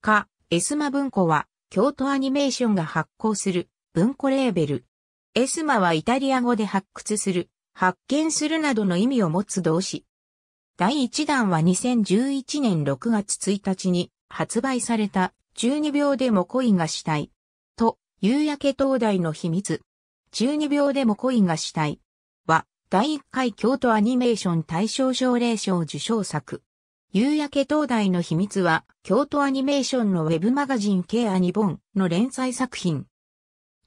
か、エスマ文庫は、京都アニメーションが発行する文庫レーベル。エスマはイタリア語で発掘する、発見するなどの意味を持つ動詞。第1弾は2011年6月1日に発売された12秒でも恋がしたい。と、夕焼け灯台の秘密。12秒でも恋がしたい。は、第1回京都アニメーション大賞奨励賞受賞作。夕焼け灯台の秘密は、京都アニメーションのウェブマガジン K アニボンの連載作品。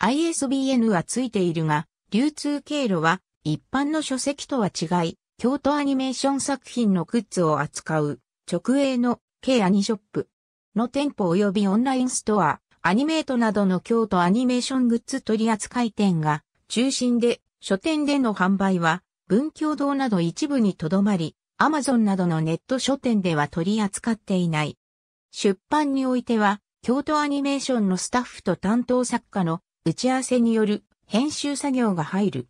ISBN はついているが、流通経路は一般の書籍とは違い、京都アニメーション作品のグッズを扱う直営の K アニショップの店舗及びオンラインストア、アニメートなどの京都アニメーショングッズ取扱店が中心で、書店での販売は文教堂など一部にとどまり、Amazon などのネット書店では取り扱っていない。出版においては、京都アニメーションのスタッフと担当作家の打ち合わせによる編集作業が入る。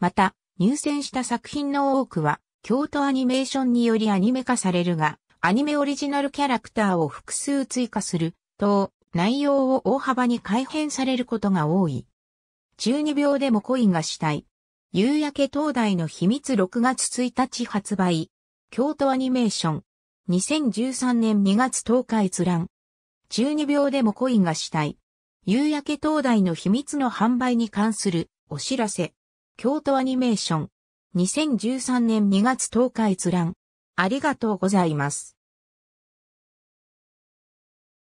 また、入選した作品の多くは、京都アニメーションによりアニメ化されるが、アニメオリジナルキャラクターを複数追加すると、内容を大幅に改変されることが多い。中二病でも恋がしたい。夕焼け灯台の秘密6月1日発売。京都アニメーション。2013年2月10日閲覧。12秒でも恋がしたい。夕焼け灯台の秘密の販売に関するお知らせ。京都アニメーション。2013年2月10日閲覧。ありがとうございます。